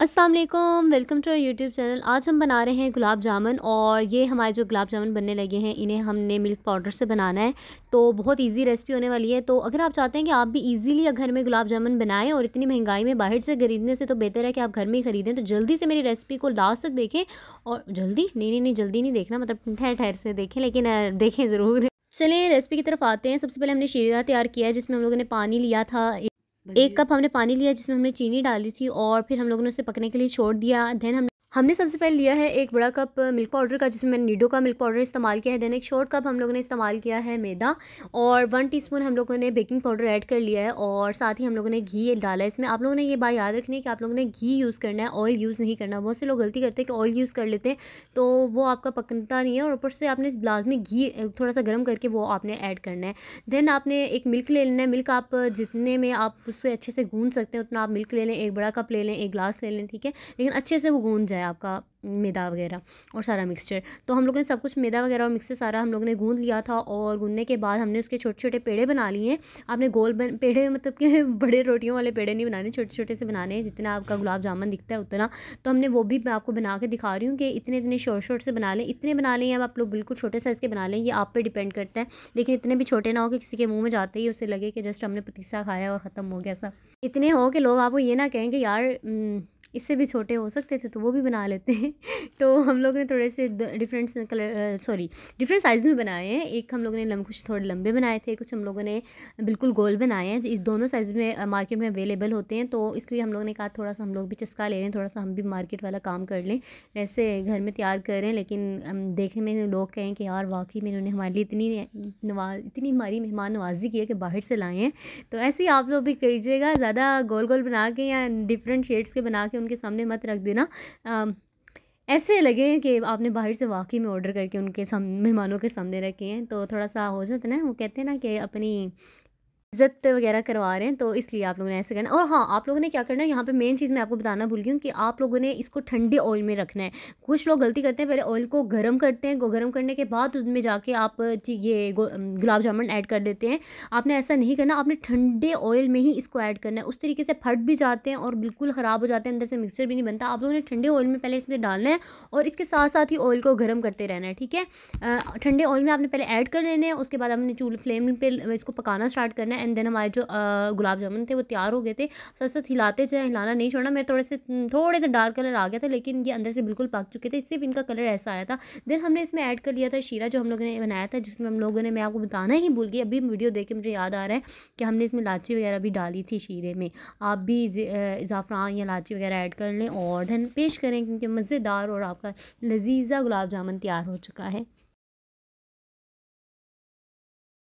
Aslam welcome to YouTube channel आज हम बना रहे हैं गुलाब जामुन और ये हमारे जो गुलाब जामुन बनने लगे हैं इन्हें हमने मिल्क पाउडर से बनाना है तो बहुत इजी रेसिपी होने वाली है तो अगर आप चाहते हैं कि आप भी इजीली घर में गुलाब जामुन बनाएं और इतनी महंगाई में बाहर से ख़रीदने से तो बेहतर है कि आप घर में ही ख़रीदें तो जल्दी से मेरी रेसिपी को लास्ट तक देखें और जल्दी नहीं नहीं नहीं जल्दी नहीं देखना मतलब ठहर ठहर से देखें लेकिन देखें ज़रूर चलें रेसिपी की तरफ आते हैं सबसे पहले हमने शीरा तैयार किया है जिसमें हम लोगों ने पानी लिया था एक कप हमने पानी लिया जिसमें हमने चीनी डाली थी और फिर हम लोगों ने उसे पकने के लिए छोड़ दिया देन हम हमने सबसे पहले लिया है एक बड़ा कप मिल्क पाउडर का जिसमें मैंने नीडो का मिल्क पाउडर इस्तेमाल किया है देन एक शॉर्ट कप हम लोगों ने इस्तेमाल किया है मैदा और वन टीस्पून हम लोगों ने बेकिंग पाउडर ऐड कर लिया है और साथ ही हम लोगों ने घी डाला है इसमें आप लोगों ने ये बात याद रखनी है कि आप लोगों ने घी यूज़ करना है ऑयल यूज़ नहीं करना बहुत से लोग गलती करते हैं कि ऑयल यूज़ कर लेते हैं तो वो आपका पकता नहीं है और ऊपर से आपने लाजमी घी थोड़ा सा गर्म करके वो आपने ऐड करना है देन आपने एक मिल्क ले लेना है मिल्क आप जितने में आप उससे अच्छे से गूंद सकते हैं उतना आप मिल्क ले लें एक बड़ा कप ले लें एक ग्लास ले लें ठीक है लेकिन अच्छे से वो गूंद जाए आपका मैदा वगैरह और सारा मिक्सचर तो हम लोगों ने सब कुछ मैदा वगैरह और मिक्सचर सारा हम लोगों ने गूंद लिया था और गूंदने के बाद हमने उसके छोटे छोटे पेड़े बना लिए आपने गोल बन पेड़े मतलब कि बड़े रोटियों वाले पेड़े नहीं बनाने छोटे छोटे से बनाने हैं जितना आपका गुलाब जामुन दिखता है उतना तो हमने वो भी मैं आपको बना के दिखा रही हूँ कि इतने इतने शॉर्ट शॉर्ट से बना लें इतने बना लें अब आप लोग बिल्कुल छोटे साइज़ के बना लें ये आप पर डिपेंड करता है लेकिन इतने भी छोटे ना हो कि किसी के मुँह में जाते ही उसे लगे कि जस्ट हमने पतीसा खाया और ख़त्म हो गया सब इतने हो कि लोग आपको ये ना कहें कि यार हम्म, इससे भी छोटे हो सकते थे तो वो भी बना लेते हैं तो हम लोग ने थोड़े से different colour sorry different size में बनाए हैं एक हम लोगों ने लम कुछ थोड़े लंबे बनाए थे कुछ हम लोगों ने बिल्कुल गोल बनाए हैं इस दोनों साइज़ में मार्केट में अवेलेबल होते हैं तो इसलिए हम लोग ने कहा थोड़ा सा हम लोग भी चस्का ले रहे हैं थोड़ा सा हम भी मार्केट वाला काम कर लें वैसे घर में तैयार करें लेकिन देखने में लोग कहें कि यार वाकई में इन्होंने हमारे लिए इतनी नवाज इतनी हमारी मेहमान नवाजी की है कि बाहर से लाए हैं तो ऐसे ही आप लोग भी कीजिएगा ज़्यादा गोल गोल बना के या डिफरेंट शेड्स के बना के उनके सामने मत रख देना ऐसे लगे कि आपने बाहर से वाकई में ऑर्डर करके उनके सामने मेहमानों के सामने रखे हैं तो थोड़ा सा हो जाता ना वो कहते हैं ना कि अपनी इज़्ज़त वगैरह करवा रहे हैं तो इसलिए आप लोगों ने ऐसे करना और हाँ आप लोगों ने क्या करना है यहाँ पे मेन चीज़ मैं आपको बताना भूल गई हूँ कि आप लोगों ने इसको ठंडे ऑयल में रखना है कुछ लोग गलती करते हैं पहले ऑयल को गर्म करते हैं गर्म करने के बाद उसमें जाके आप ये गुलाब जामुन ऐड कर देते हैं आपने ऐसा नहीं करना आपने ठंडे ऑयल में ही इसको ऐड करना है उस तरीके से फट भी जाते हैं और बिल्कुल ख़राब हो जाते हैं अंदर से मिक्सचर भी नहीं बनता आप लोगों ने ठंडे ऑयल में पहले इसमें डालना है और इसके साथ साथ ही ऑयल को गर्म करते रहना है ठीक है ठंडे ऑयल में आपने पहले ऐड कर लेने हैं उसके बाद आपने चूल्हे फ्लेम पर इसको पकाना स्टार्ट करना है है एंड देन हमारे जो गुलाब जामुन थे वो तैयार हो गए थे साथ साथ हिलाते जाए हिलाना नहीं छोड़ना मेरे थोड़े से थोड़े से डार्क कलर आ गया था लेकिन ये अंदर से बिल्कुल पक चुके थे सिर्फ इनका कलर ऐसा आया था देन हमने इसमें ऐड कर लिया था शीरा जो हम लोगों ने बनाया था जिसमें हम लोगों ने मैं आपको बताना ही भूल गई अभी वीडियो देख के मुझे याद आ रहा है कि हमने इसमें लाची वगैरह भी डाली थी शीरे में आप भी ज़ाफ़रान या लाची वगैरह ऐड कर लें और धन पेश करें क्योंकि मज़ेदार और आपका लजीज़ा गुलाब जामुन तैयार हो चुका है